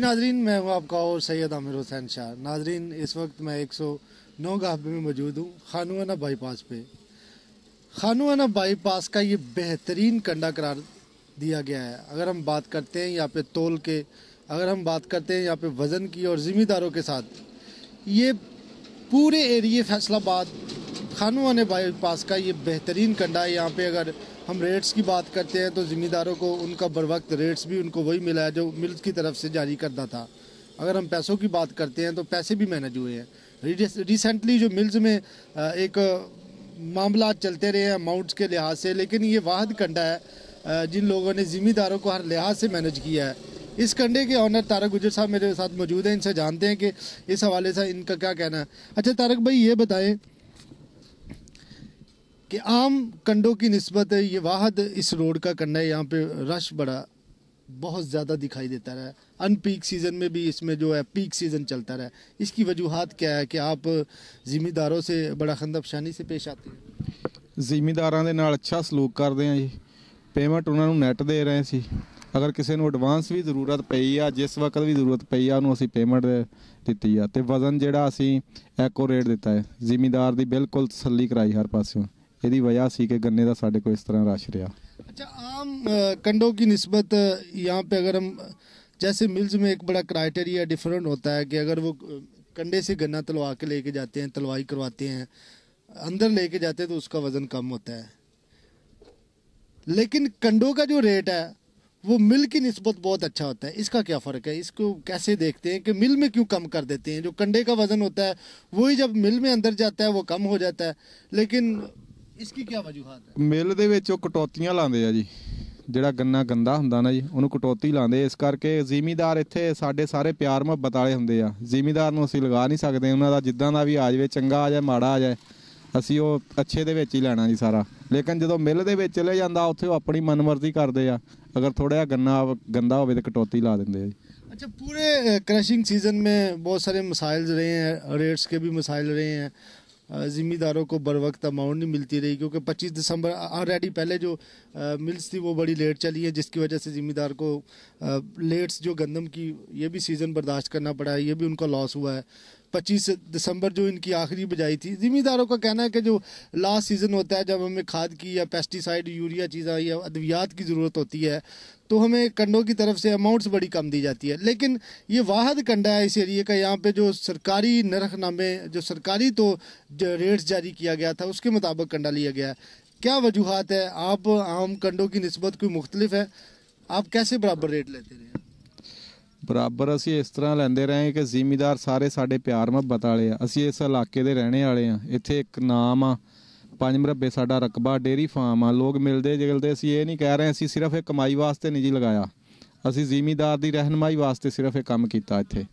जी नाजरीन मैं हूँ आपका और सैयद आमिर हुसैन शाह नाजरीन इस वक्त मैं एक सौ नौ गाहबे में मौजूद हूँ खानवाना बाईपास पे खानवाना बाईपास का ये बेहतरीन कंडा करार दिया गया है अगर हम बात करते हैं यहाँ पे तोल के अगर हम बात करते हैं यहाँ पे वज़न की और ज़िम्मेदारों के साथ ये पूरे एरिए फैसलाबाद खानवाना बाईपास का ये बेहतरीन कंडा है यहाँ पर अगर हम रेट्स की बात करते हैं तो ज़िम्मेदारों को उनका बर वक्त रेट्स भी उनको वही मिला है जो मिल्स की तरफ से जारी करता था अगर हम पैसों की बात करते हैं तो पैसे भी मैनेज हुए हैं रिसेंटली जो मिल्स में एक मामला चलते रहे हैं अमाउंट्स के लिहाज से लेकिन ये वाहद कंडा है जिन लोगों ने ज़िम्मेदारों को हर लिहाज से मैनेज किया है इस कंडे के ऑनर तारक गुजर साहब मेरे साथ मौजूद हैं इनसे जानते हैं कि इस हवाले से इनका क्या कहना है अच्छा तारक भाई ये बताएं कि आम कंडों की नस्बत ये वाहद इस रोड का कंडा है यहाँ पे रश बड़ा बहुत ज़्यादा दिखाई देता रहा है अनपीक सीज़न में भी इसमें जो है पीक सीज़न चलता रहा है इसकी वजूहत क्या है कि आप ਜ਼ਿਮੀਦਾरों से ਬੜਾ ਖੰਦਫਸ਼ਾਨੀ से पेश आते हैं ਜ਼ਿਮੀਦਾਰਾਂ ਦੇ ਨਾਲ ਅੱਛਾ ਸਲੂਕ ਕਰਦੇ ਆ ਜੀ ਪੇਮੈਂਟ ਉਹਨਾਂ ਨੂੰ ਨੈਟ ਦੇ ਰਹੇ ਸੀ ਅਗਰ ਕਿਸੇ ਨੂੰ ਐਡਵਾਂਸ ਵੀ ਜ਼ਰੂਰਤ ਪਈ ਆ ਜਿਸ ਵਕਤ ਵੀ ਜ਼ਰੂਰਤ ਪਈ ਆ ਉਹਨੂੰ ਅਸੀਂ ਪੇਮੈਂਟ ਦਿੱਤੀ ਆ ਤੇ ਵਜ਼ਨ ਜਿਹੜਾ ਅਸੀਂ ਐਕੋਰੇਟ ਦਿੱਤਾ ਹੈ ਜ਼ਿਮੀਦਾਰ ਦੀ ਬਿਲਕੁਲ ਤਸੱਲੀ ਕਰਾਈ ਹਰ ਪਾਸਿਓਂ ਇਹਦੀ ਵਜ੍ਹਾ ਸੀ ਕਿ ਗੰਨੇ ਦਾ ਸਾਡੇ ਕੋਲ ਇਸ ਤਰ੍ਹਾਂ ਰਸ਼ ਰਿਹਾ अच्छा आम कंडों की नस्बत यहाँ पे अगर हम जैसे मिल्स में एक बड़ा क्राइटेरिया डिफरेंट होता है कि अगर वो कंडे से गन्ना तलवा के लेके जाते हैं तलवाई करवाते हैं अंदर लेके जाते हैं तो उसका वज़न कम होता है लेकिन कंडों का जो रेट है वो मिल की नस्बत बहुत अच्छा होता है इसका क्या फ़र्क है इसको कैसे देखते हैं कि मिल में क्यों कम कर देते हैं जो कंडे का वज़न होता है वही जब मिल में अंदर जाता है वो कम हो जाता है लेकिन ਇਸकी ਕੀ ਵਜੂਹਾਂ ਹਨ ਮਿਲ ਦੇ ਵਿੱਚ ਉਹ ਕਟੌਤੀਆਂ ਲਾਉਂਦੇ ਆ ਜੀ ਜਿਹੜਾ ਗੰਨਾ ਗੰਦਾ ਹੁੰਦਾ ਨਾ ਜੀ ਉਹਨੂੰ ਕਟੌਤੀ ਲਾਉਂਦੇ ਇਸ ਕਰਕੇ ਜ਼ਿਮੀਦਾਰ ਇੱਥੇ ਸਾਡੇ ਸਾਰੇ ਪਿਆਰ ਮੁਹੱਬਤ ਵਾਲੇ ਹੁੰਦੇ ਆ ਜ਼ਿਮੀਦਾਰ ਨੂੰ ਅਸੀਂ ਲਗਾ ਨਹੀਂ ਸਕਦੇ ਉਹਨਾਂ ਦਾ ਜਿੱਦਾਂ ਦਾ ਵੀ ਆ ਜਾਵੇ ਚੰਗਾ ਆ ਜਾਏ ਮਾੜਾ ਆ ਜਾਏ ਅਸੀਂ ਉਹ ਅੱਛੇ ਦੇ ਵਿੱਚ ਹੀ ਲੈਣਾ ਜੀ ਸਾਰਾ ਲੇਕਿਨ ਜਦੋਂ ਮਿਲ ਦੇ ਵਿੱਚ ਚਲੇ ਜਾਂਦਾ ਉੱਥੇ ਉਹ ਆਪਣੀ ਮਨਮਰਜ਼ੀ ਕਰਦੇ ਆ ਅਗਰ ਥੋੜਾ ਜਿਹਾ ਗੰਨਾ ਗੰਦਾ ਹੋਵੇ ਤਾਂ ਕਟੌਤੀ ਲਾ ਦਿੰਦੇ ਆ ਜੀ ਪੂਰੇ पूरे ਸੀਜ਼ਨ ਮੇ ਬਹੁਤ ਸਾਰੇ ਮਸਾਇਲ ਰਹੇ रहे ਰੇਟਸ ਕੇ ਵੀ ਮਸਾਇਲ ਰਹੇ रहे ज़िम्मेदारों को बर वक्त अमाउंट नहीं मिलती रही क्योंकि 25 दिसंबर ऑलरेडी पहले जो मिल्स थी वो बड़ी लेट चली है जिसकी वजह से ज़िम्मेदार को लेट्स जो गंदम की ये भी सीज़न बर्दाश्त करना पड़ा है ये भी उनका लॉस हुआ है 25 दिसंबर जो इनकी आखिरी बजाई थी ज़िम्मेदारों का कहना है कि जो लास्ट सीज़न होता है जब हमें खाद की या पेस्टिसाइड यूरिया चीज़ा या अद्वियात की ज़रूरत होती है तो हमें कंडों की तरफ से अमाउंट्स बड़ी कम दी जाती है लेकिन ये वाहद कंडा है इस एरिए का यहाँ पे जो सरकारी नरखनामे जो सरकारी तो रेट्स जारी किया गया था उसके मुताबिक कंडा लिया गया है क्या वजूहत है आप आम कंडों की नस्बत कोई मुख्तलिफ है आप कैसे बराबर रेट लेते रहे ਬਰਾਬਰ ਅਸੀਂ ਇਸ ਤਰ੍ਹਾਂ ਲੈਂਦੇ ਰਹੇ ਕਿ ਜ਼ਿਮੀਦਾਰ ਸਾਰੇ ਸਾਡੇ ਪਿਆਰ ਮੁਹੱਬਤ ਵਾਲੇ ਆ ਅਸੀਂ ਇਸ ਇਲਾਕੇ ਦੇ ਰਹਿਣੇ ਵਾਲੇ ਆ ਇੱਥੇ ਇੱਕ ਨਾਮ ਆ ਪੰਜ ਮਰੱਬੇ ਸਾਡਾ ਰਕਬਾ ਡੇਰੀ ਫਾਰਮ ਆ ਲੋਕ ਮਿਲਦੇ ਜਿਗਲਦੇ ਅਸੀਂ ਇਹ ਨਹੀਂ ਕਹਿ ਰਹੇ ਅਸੀਂ ਸਿਰਫ ਇਹ ਕਮਾਈ ਵਾਸਤੇ ਨਹੀਂ ਜੀ ਲਗਾਇਆ ਅਸੀਂ ਜ਼ਿਮੀਦਾਰ ਦੀ ਰਹਿਨਮਾਈ ਵਾਸਤੇ ਸਿਰਫ ਇਹ ਕੰਮ ਕੀਤਾ ਇੱਥੇ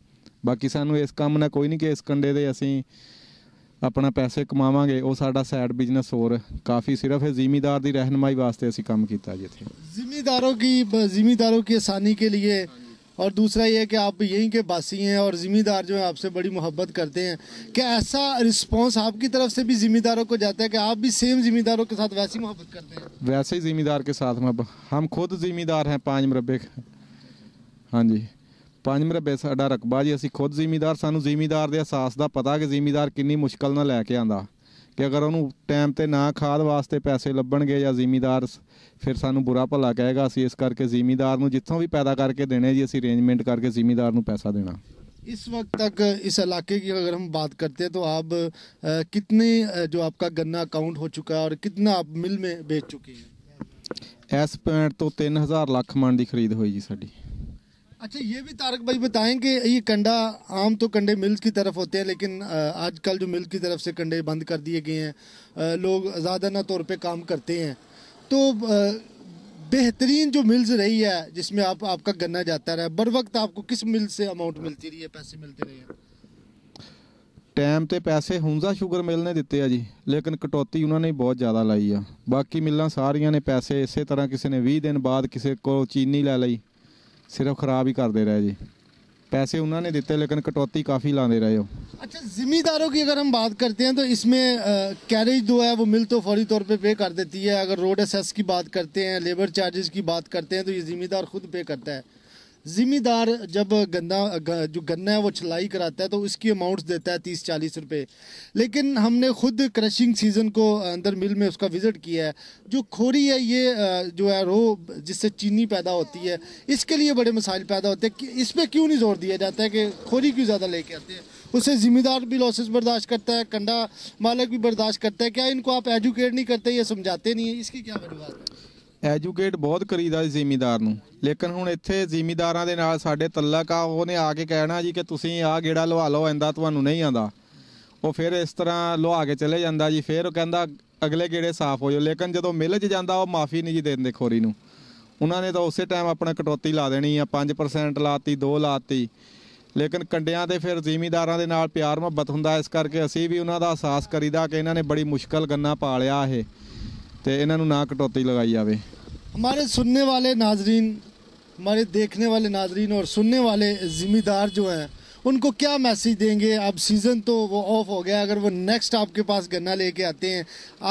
ਬਾਕੀ ਸਾਨੂੰ ਇਸ ਕੰਮ ਨਾਲ ਕੋਈ ਨਹੀਂ ਕਿ ਇਸ ਕੰਡੇ ਦੇ ਅਸੀਂ अपना पैसे ਕਮਾਵਾਂਗੇ ਉਹ ਸਾਡਾ ਸਾਈਡ ਬਿਜ਼ਨਸ ਹੋਰ ਕਾਫੀ ਸਿਰਫ ਹੈ ਜ਼ਿਮੀਦਾਰ ਦੀ ਰਹਿਨਮਾਈ ਵਾਸਤੇ ਅਸੀਂ ਕੰਮ ਕੀਤਾ ਜੀ ਇੱਥੇ ਜ਼ਿਮੀਦਾਰੋं की आसानी के लिए और दूसरा ये कि आप यहीं के बासी हैं और ज़िम्मेदार जो है आपसे बड़ी मोहब्बत करते हैं कि ऐसा रिस्पांस आपकी तरफ से भी ज़िम्मेदारों को जाता है कि आप भी सेम ज़िम्मेदारों के साथ वैसी मोहब्बत करते हैं वैसे ही ज़िम्मेदार के साथ हम खुद ज़िम्मेदार हैं पाँच मरबे हाँ जी ਪੰਜ ਮਰਬੇ ਸਾਡਾ ਰਕਬਾ ਜੀ ਅਸੀਂ ਖੁਦ ਜ਼ਿਮੀਦਾਰ ਸਾਨੂੰ ਜ਼ਿਮੀਦਾਰ ਦੇ ਅਹਿਸਾਸ ਦਾ ਪਤਾ ਕਿ ਜ਼ਿਮੀਦਾਰ ਕਿੰਨੀ ਮੁਸ਼ਕਲ ਨਾਲ ਲੈ ਕੇ ਆਂਦਾ ਕਿ ਅਗਰ ਉਹਨੂੰ ਟਾਈਮ ਤੇ ਨਾ ਖਾਦ ਵਾਸਤੇ ਪੈਸੇ ਲੱਭਣਗੇ ਜਾਂ ਜ਼ਿਮੀਦਾਰ ਫਿਰ ਸਾਨੂੰ ਬੁਰਾ ਭਲਾ ਕਹੇਗਾ ਅਸੀਂ ਇਸ ਕਰਕੇ ਜ਼ਿਮੀਦਾਰ ਨੂੰ ਜਿੱਥੋਂ ਵੀ ਪੈਦਾ ਕਰਕੇ ਦੇਣੇ ਜੀ ਅਸੀਂ ਅਰੇਂਜਮੈਂਟ ਕਰਕੇ ਜ਼ਿਮੀਦਾਰ ਨੂੰ ਪੈਸਾ ਦੇਣਾ ਇਸ ਵਕਤ ਤੱਕ ਇਸ ਇਲਾਕੇ ਕੀ ਅਗਰ ਹਮ ਬਾਤ ਕਰਤੇ हैं तो ਆਪ कितने ਜੋ ਆਪਕਾ ਗੰਨਾ ਅਕਾਊਂਟ ਹੋ चुका ਹੈ ਔਰ कितना ਆਪ ਮਿਲ ਮੇ ਵੇਚ चुके ਹੈ ਇਸ ਪੁਆਇੰਟ ਤੋਂ 3000 ਲੱਖ ਮਣ ਦੀ ਖਰੀਦ ਹੋਈ ਜੀ ਸਾਡੀ अच्छा ये भी तारक भाई बताएं कि ये कंडा आम तो कंडे मिल्स की तरफ होते हैं लेकिन आजकल जो मिल्स की तरफ से कंडे बंद कर दिए गए हैं लोग ना तौर पे काम करते हैं तो बेहतरीन जो मिल्स रही है जिसमें आप आपका गन्ना जाता रहा बर वक्त आपको किस मिल से अमाउंट मिलती रही है पैसे मिलते रहे हैं टाइम तो पैसे हूंजा शुगर मिल ने ਦਿੱਤੇ जी लेकिन कटौती उन्होंने बहुत ज़्यादा लाई है बाकी ਆ ਬਾਕੀ ने पैसे इस तरह किसी ने भी दिन बाद किसी को चीनी ਕੋਲ ਚੀਨੀ सिर्फ खराब ही करते रहे जी पैसे उन्होंने देते लेकिन कटौती काफ़ी लाते रहे हो अच्छा ज़िम्मेदारों की अगर हम बात करते हैं तो इसमें कैरेज जो है वो मिल तो फौरी तौर पे पे कर देती है अगर रोड एसेस की बात करते हैं लेबर चार्जेस की बात करते हैं तो ये ज़िम्मेदार खुद पे करता है ज़िम्मेदार जब गन्ना जो गन्ना है वो छलाई कराता है तो उसकी अमाउंट्स देता है तीस चालीस रुपये लेकिन हमने खुद क्रशिंग सीज़न को अंदर मिल में उसका विज़िट किया है जो खोरी है ये जो है रो जिससे चीनी पैदा होती है इसके लिए बड़े मसाइल पैदा होते हैं इस पर क्यों नहीं जोर दिया जाता है कि खोरी क्यों ज़्यादा लेके आते हैं उससे ज़िम्मेदार भी लॉसेस बर्दाश्त करता है कंडा मालक भी बर्दाश्त करता है क्या इनको आप एजुकेट नहीं करते या समझाते नहीं है इसकी क्या वजूहत है ਐਜੂਕੇਟ ਬਹੁਤ ਕਰੀਦਾ ਜ਼ਿਮੀਦਾਰ ਨੂੰ ਲੇਕਿਨ ਹੁਣ ਇੱਥੇ ਜ਼ਿਮੀਦਾਰਾਂ ਦੇ ਨਾਲ ਸਾਡੇ ਤਲਕ ਆ ਉਹਨੇ ਆ ਕੇ ਕਹਿਣਾ ਜੀ ਕਿ ਤੁਸੀਂ ਆ ਗੇੜਾ ਲਵਾ ਲਓ ਐਂਦਾ ਤੁਹਾਨੂੰ ਨਹੀਂ ਆਂਦਾ ਉਹ ਫਿਰ ਇਸ ਤਰ੍ਹਾਂ ਲੋਹਾ ਕੇ ਚਲੇ ਜਾਂਦਾ ਜੀ ਫਿਰ ਉਹ ਕਹਿੰਦਾ ਅਗਲੇ ਗੇੜੇ ਸਾਫ਼ ਹੋ ਜਾਓ ਲੇਕਿਨ ਜਦੋਂ ਮਿਲ 'ਚ ਜਾਂਦਾ ਉਹ ਮਾਫੀ ਨਹੀਂ ਜੀ ਦਿੰਦੇ ਖੋਰੀ ਨੂੰ ਉਹਨਾਂ ਨੇ ਤਾਂ ਉਸੇ ਟਾਈਮ ਆਪਣਾ ਕਟੌਤੀ ਲਾ ਦੇਣੀ ਆ 5% ਲਾਤੀ 2 ਲਾਤੀ ਲੇਕਿਨ ਕੰਡਿਆਂ ਤੇ ਫਿਰ ਜ਼ਿਮੀਦਾਰਾਂ ਦੇ ਨਾਲ ਪਿਆਰ ਮੁਹੱਬਤ ਹੁੰਦਾ ਇਸ ਕਰਕੇ ਅਸੀਂ ਵੀ ਉਹਨਾਂ ਦਾ ਅਹਿਸਾਸ ਕਰੀਦਾ ਕਿ ਇਹਨਾਂ ਨੇ ਬੜੀ ਮੁਸ਼ਕਲ ਗੰਨਾ ਪਾਲਿਆ ਇਹ ਤੇ ਇਹਨਾਂ ਨੂੰ ਨਾ ਕਟੌਤੀ ਲਗਾਈ ਜਾਵੇ हमारे सुनने वाले नाजरीन हमारे देखने वाले नाजरीन और सुनने वाले ज़िम्मेदार जो हैं उनको क्या मैसेज देंगे अब सीज़न तो वो ऑफ हो गया अगर वो नेक्स्ट आपके पास गन्ना लेके आते हैं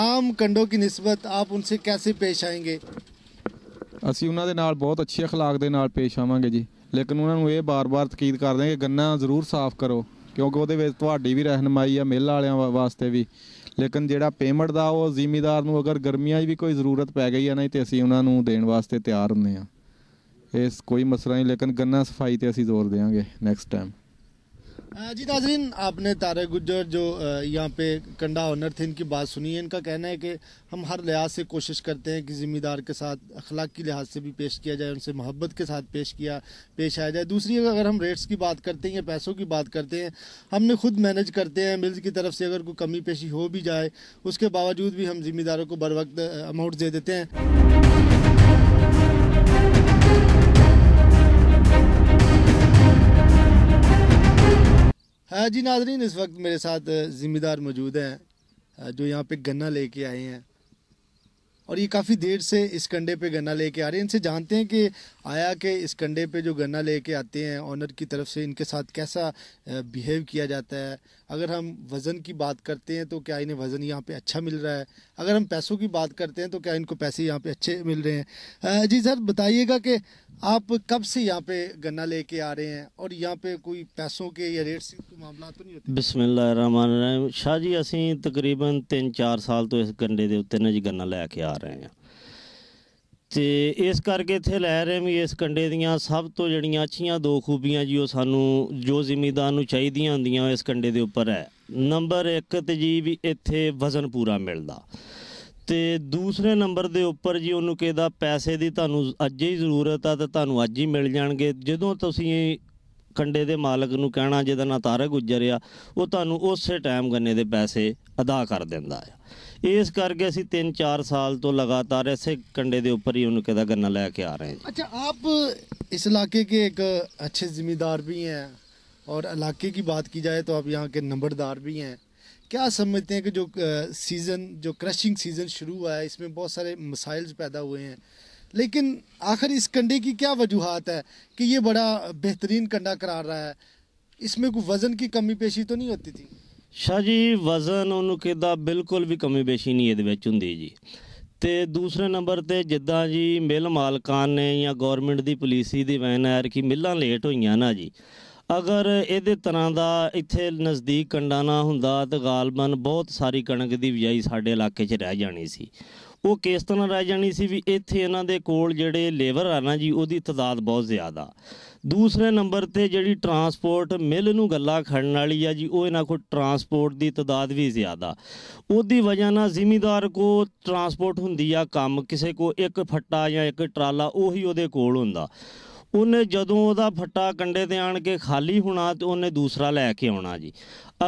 आम कंडों की नस्बत आप उनसे कैसे पेश आएंगे ਅਸੀਂ ਉਹਨਾਂ ਦੇ ਨਾਲ ਬਹੁਤ ਅੱਛੇ اخلاق ਦੇ ਨਾਲ ਪੇਸ਼ ਆਵਾਂਗੇ ਜੀ ਲੇਕਿਨ ਉਹਨਾਂ ਨੂੰ ਇਹ ਬਾਰ-ਬਾਰ ਤਾਕੀਦ ਕਰਦੇ ਹਾਂ ਕਿ ਗੰਨਾ ਜ਼ਰੂਰ ਸਾਫ਼ ਕਰੋ ਕਿਉਂਕਿ ਉਹਦੇ ਵਿੱਚ ਤੁਹਾਡੀ ਵੀ ਰਹਿਨਮਾਈ ਆ ਮਿੱਲ ਵਾਲਿਆਂ ਵਾ- ਵਾਸਤੇ ਵੀ ਲੇਕਿਨ ਜਿਹੜਾ ਪੇਮੈਂਟ ਦਾ ਉਹ ਜ਼ਿਮੀਦਾਰ ਨੂੰ ਅਗਰ ਗਰਮੀਆਂ 'ਚ ਵੀ ਕੋਈ ਜ਼ਰੂਰਤ ਪੈ ਗਈ ਹੈ ਨਹੀਂ ਤੇ ਅਸੀਂ ਉਹਨਾਂ ਨੂੰ ਦੇਣ ਵਾਸਤੇ ਤਿਆਰ ਹੁੰਦੇ ਆ ਇਸ ਕੋਈ ਮਸਲਾ ਨਹੀਂ ਲੇਕਿਨ ਗੰਨਾ ਸਫਾਈ ਤੇ ਅਸੀਂ ਜ਼ੋਰ ਦੇਵਾਂਗੇ ਨੈਕਸਟ ਟਾਈਮ जी नाजरीन आपने तारे गुजर जो यहाँ पे कंडा ऑनर थे इनकी बात सुनी है इनका कहना है कि हम हर लिहाज से कोशिश करते हैं कि ज़िम्मेदार के साथ अखलाक के लिहाज से भी पेश किया जाए उनसे मोहब्बत के साथ पेश किया पेश आया जाए दूसरी अगर हम रेट्स की बात करते हैं या पैसों की बात करते हैं हमने खुद मैनेज करते हैं मिल्स की तरफ से अगर कोई कमी पेशी हो भी जाए उसके बावजूद भी हम ज़िम्मेदारों को बर वक्त अमाउंट दे देते हैं हाँ जी नाजरीन इस वक्त मेरे साथ ज़िम्मेदार मौजूद हैं जो यहाँ पे गन्ना लेके आए हैं और ये काफ़ी देर से इस कंडे पे गन्ना लेके आ रहे हैं इनसे जानते हैं कि आया कि इस कंडे पे जो गन्ना लेके आते हैं ऑनर की तरफ से इनके साथ कैसा बिहेव किया जाता है अगर हम वज़न की बात करते हैं तो क्या इन्हें वज़न यहाँ पे अच्छा मिल रहा है अगर हम पैसों की बात करते हैं तो क्या इनको पैसे यहाँ पर अच्छे मिल रहे हैं जी सर बताइएगा कि आप कब से यहाँ पे गन्ना लेके आ रहे हैं और यहाँ पे कोई पैसों के या रेट्स के ਮਾਮਲਾ ਤਾਂ ਨਹੀਂ ਹੁੰਦੇ ਬਿਸਮਿਲ੍ਲਾਹਿਰਰਹਿਮਾਨਿਰਰਹੀਮ ਸ਼ਾਹ ਜੀ ਅਸੀਂ ਤਕਰੀਬਨ 3-4 ਸਾਲ ਤੋਂ ਇਸ ਗੰਡੇ ਦੇ ਉੱਤੇ ਨਾ ਜੀ ਗੰਨਾ ਲੈ ਕੇ ਆ ਰਹੇ ਹਾਂ ਤੇ ਇਸ ਕਰਕੇ ਇੱਥੇ ਲੈ ਰਹੇ ਵੀ ਇਸ ਕੰਡੇ ਦੀਆਂ ਸਭ ਤੋਂ ਜਿਹੜੀਆਂ ਅੱਛੀਆਂ ਦੋ ਖੂਬੀਆਂ ਜੀ ਉਹ ਸਾਨੂੰ ਜੋ ਜ਼ਿਮੀਦਾਰ ਨੂੰ ਚਾਹੀਦੀਆਂ ਹੁੰਦੀਆਂ ਇਸ ਕੰਡੇ ਦੇ ਉੱਪਰ ਹੈ ਨੰਬਰ 1 ਤੇ ਜੀ ਵੀ ਇੱਥੇ ਵਜ਼ਨ ਪੂਰਾ ਮਿਲਦਾ ਤੇ ਦੂਸਰੇ ਨੰਬਰ ਦੇ ਉੱਪਰ ਜੀ ਉਹਨੂੰ ਕਿਹਦਾ ਪੈਸੇ ਦੀ ਤੁਹਾਨੂੰ ਅੱਜ ਹੀ ਜ਼ਰੂਰਤ ਆ ਤਾਂ ਤੁਹਾਨੂੰ ਅੱਜ ਹੀ ਮਿਲ ਜਾਣਗੇ ਜਦੋਂ ਤੁਸੀਂ ਕੰਡੇ ਦੇ ਮਾਲਕ ਨੂੰ ਕਹਿਣਾ ਜਿਹਦਾ ਨਾਂ ਤਾਰਕ ਗੁਜਰਿਆ ਉਹ ਤੁਹਾਨੂੰ ਉਸੇ ਟਾਈਮ ਗੰਨੇ ਦੇ ਪੈਸੇ ਅਦਾ ਕਰ ਦਿੰਦਾ ਆ ਇਸ ਕਰਕੇ ਅਸੀਂ 3-4 ਸਾਲ ਤੋਂ ਲਗਾਤਾਰ ਐਸੇ ਕੰਡੇ ਦੇ ਉੱਪਰ ਹੀ ਉਹਨੂੰ ਕਿਹਦਾ ਗੰਨਾ ਲੈ ਕੇ ਆ ਰਹੇ ਹਾਂ ਅੱਛਾ ਆਪ ਇਸ ਇਲਾਕੇ ਕੇ ਇੱਕ ਅੱਛੇ ਜ਼ਿੰਮੇਦਾਰ ਵੀ ਹੈ ਔਰ ਇਲਾਕੇ ਕੀ ਬਾਤ ਕੀ ਜਾਏ ਤਾਂ ਆਪ ਯਹਾਂ ਕੇ ਨੰਬਰਦਾਰ ਵੀ ਹੈ क्या समझते हैं कि जो सीज़न जो क्रशिंग सीज़न शुरू हुआ है इसमें बहुत सारे मसाइल पैदा हुए हैं लेकिन आखिर इस कंडे की क्या वजूहत है कि ये बड़ा बेहतरीन कंडा करार रहा है इसमें कोई वज़न की कमी पेशी तो नहीं होती थी शाह जी वज़न ਉਹਨੂੰ ਕਿਦਾ ਬਿਲਕੁਲ ਵੀ ਕਮੀ ਬੇਸ਼ੀ ਨਹੀਂ ਇਹਦੇ ਵਿੱਚ ਹੁੰਦੀ ਜੀ ਤੇ ਦੂਸਰੇ ਨੰਬਰ ਤੇ ਜਿੱਦਾਂ ਜੀ ਮਿਲ ਮਾਲਕਾਂ ਨੇ ਜਾਂ ਗਵਰਨਮੈਂਟ ਦੀ ਪੁਲਿਸ ਦੀ ਵੈਨ ਐਰ ਕਿ ਮਿੱਲਾਂ ਲੇਟ ਹੋਈਆਂ ਅਗਰ ਇਹਦੇ ਤਰ੍ਹਾਂ ਦਾ ਇੱਥੇ ਨਜ਼ਦੀਕ ਕੰਡਾ ਨਾ ਹੁੰਦਾ ਤਾਂ ਗਾਲਬਨ ਬਹੁਤ ਸਾਰੀ ਕਣਕ ਦੀ ਬਿਜਾਈ ਸਾਡੇ ਇਲਾਕੇ 'ਚ ਰਹਿ ਜਾਣੀ ਸੀ ਉਹ ਕਿਸ ਤਰ੍ਹਾਂ ਰਹਿ ਜਾਣੀ ਸੀ ਵੀ ਇੱਥੇ ਇਹਨਾਂ ਦੇ ਕੋਲ ਜਿਹੜੇ ਲੇਬਰ ਆ ਨਾ ਜੀ ਉਹਦੀ ਤਦਾਦ ਬਹੁਤ ਜ਼ਿਆਦਾ ਦੂਸਰੇ ਨੰਬਰ ਤੇ ਜਿਹੜੀ ਟਰਾਂਸਪੋਰਟ ਮਿਲ ਨੂੰ ਗੱਲਾਂ ਖੜਨ ਵਾਲੀ ਆ ਜੀ ਉਹ ਇਹਨਾਂ ਕੋਲ ਟਰਾਂਸਪੋਰਟ ਦੀ ਤਦਾਦ ਵੀ ਜ਼ਿਆਦਾ ਉਹਦੀ ਵਜ੍ਹਾ ਨਾਲ ਜ਼ਿਮੀਦਾਰ ਕੋ ਟਰਾਂਸਪੋਰਟ ਹੁੰਦੀ ਆ ਕੰਮ ਕਿਸੇ ਕੋ ਇੱਕ ਫੱਟਾ ਜਾਂ ਇੱਕ ਟਰਾਲਾ ਉਹੀ ਉਹਦੇ ਕੋਲ ਹੁੰਦਾ ਉਹਨੇ ਜਦੋਂ ਉਹਦਾ ਫੱਟਾ ਕੰਡੇ ਤੇ ਆਣ ਕੇ ਖਾਲੀ ਹੋਣਾ ਤੇ ਉਹਨੇ ਦੂਸਰਾ ਲੈ ਕੇ ਆਉਣਾ ਜੀ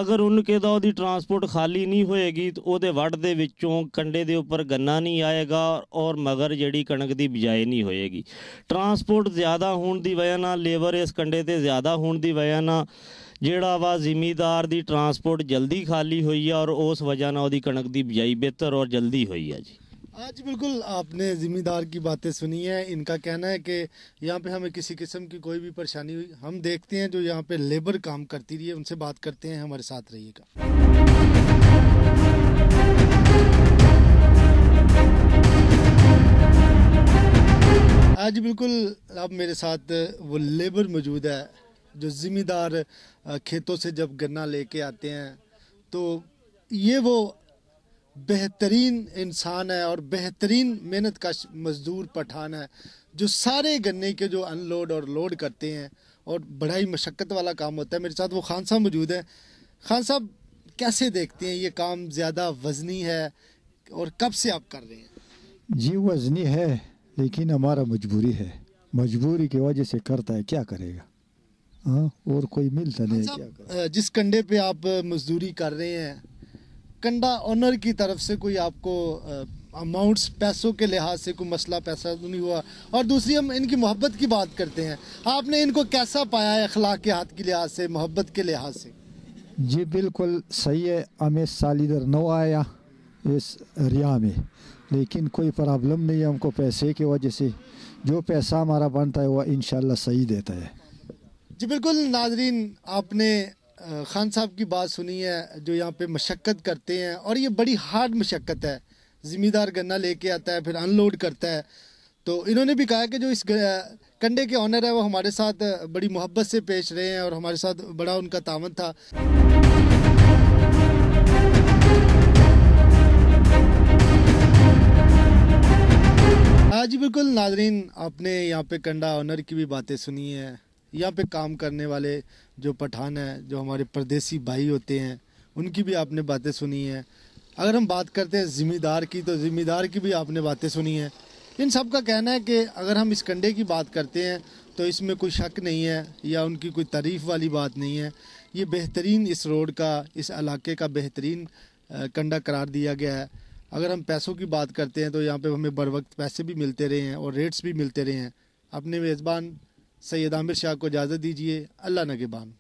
ਅਗਰ ਉਹਨ ਦਾ ਉਹਦੀ ਟਰਾਂਸਪੋਰਟ ਖਾਲੀ ਨਹੀਂ ਹੋਏਗੀ ਤੇ ਉਹਦੇ ਵੱਡ ਦੇ ਵਿੱਚੋਂ ਕੰਡੇ ਦੇ ਉੱਪਰ ਗੰਨਾ ਨਹੀਂ ਆਏਗਾ ਔਰ ਮਗਰ ਜਿਹੜੀ ਕਣਕ ਦੀ ਬਿਜਾਈ ਨਹੀਂ ਹੋਏਗੀ ਟਰਾਂਸਪੋਰਟ ਜ਼ਿਆਦਾ ਹੋਣ ਦੀ ਵਜ੍ਹਾ ਨਾਲ ਲੇਬਰ ਇਸ ਕੰਡੇ ਤੇ ਜ਼ਿਆਦਾ ਹੋਣ ਦੀ ਵਜ੍ਹਾ ਨਾਲ ਜਿਹੜਾ ਵਾ ਜ਼ਿਮੀਦਾਰ ਦੀ ਟਰਾਂਸਪੋਰਟ ਜਲਦੀ ਖਾਲੀ ਹੋਈ ਆ ਔਰ ਉਸ ਵਜ੍ਹਾ ਨਾਲ ਉਹਦੀ ਕਣਕ ਦੀ ਬਿਜਾਈ ਬਿਹਤਰ ਔਰ ਜਲਦੀ ਹੋਈ ਆ ਜੀ आज हाँ बिल्कुल आपने ज़िम्मेदार की बातें सुनी है इनका कहना है कि यहाँ पे हमें किसी किस्म की कोई भी परेशानी हुई हम देखते हैं जो यहाँ पे लेबर काम करती रही है उनसे बात करते हैं हमारे साथ रहिएगा आज हाँ बिल्कुल आप मेरे साथ वो लेबर मौजूद है जो ज़िम्मेदार खेतों से जब गन्ना लेके आते हैं तो ये वो बेहतरीन इंसान है और बेहतरीन मेहनत का मज़दूर पठान है जो सारे गन्ने के जो अनलोड और लोड करते हैं और बड़ा ही मशक्क़त वाला काम होता है मेरे साथ वो खान साहब मौजूद हैं खान साहब कैसे देखते हैं ये काम ज़्यादा वज़नी है और कब से आप कर रहे हैं जी वज़नी है लेकिन हमारा मजबूरी है मजबूरी की वजह से करता है क्या करेगा हाँ और कोई मिलता नहीं क्या जिस कंडे पे आप मजदूरी कर रहे हैं कंडा ऑनर की तरफ से कोई आपको अमाउंट्स पैसों के लिहाज से कोई मसला पैसा तो नहीं हुआ और दूसरी हम इनकी मोहब्बत की बात करते हैं आपने इनको कैसा पाया है अखलाक के हाथ के लिहाज से मोहब्बत के लिहाज से जी बिल्कुल सही है हमें साल इधर नौ आया इस रिया में लेकिन कोई प्रॉब्लम नहीं है हमको पैसे की वजह से जो पैसा हमारा बनता है वह इन सही देता है जी बिल्कुल नाजरीन आपने खान साहब की बात सुनी है जो यहाँ पे मशक्क़त करते हैं और ये बड़ी हार्ड मशक्क़त है ज़िम्मेदार गन्ना लेके आता है फिर अनलोड करता है तो इन्होंने भी कहा कि जो इस कंडे के ऑनर है वो हमारे साथ बड़ी मोहब्बत से पेश रहे हैं और हमारे साथ बड़ा उनका तावन था आज हाँ बिल्कुल नाजरीन आपने यहाँ पे कंडा ऑनर की भी बातें सुनी है यहाँ पे काम करने वाले जो पठान हैं जो हमारे परदेसी भाई होते हैं उनकी भी आपने बातें सुनी हैं अगर हम बात करते हैं ज़िम्मेदार की तो ज़िम्मेदार की भी आपने बातें सुनी हैं इन सब का कहना है कि अगर हम इस कंडे की बात करते हैं तो इसमें कोई शक नहीं है या उनकी कोई तारीफ़ वाली बात नहीं है ये बेहतरीन इस रोड का इस इलाके का बेहतरीन कंडा करार दिया गया है अगर हम पैसों की बात करते हैं तो यहाँ पे हमें बर वक्त पैसे भी मिलते रहे हैं और रेट्स भी मिलते रहे हैं अपने मेज़बान सैद आमिर शाह को इजाज़त दीजिए अल्लाह नगेबान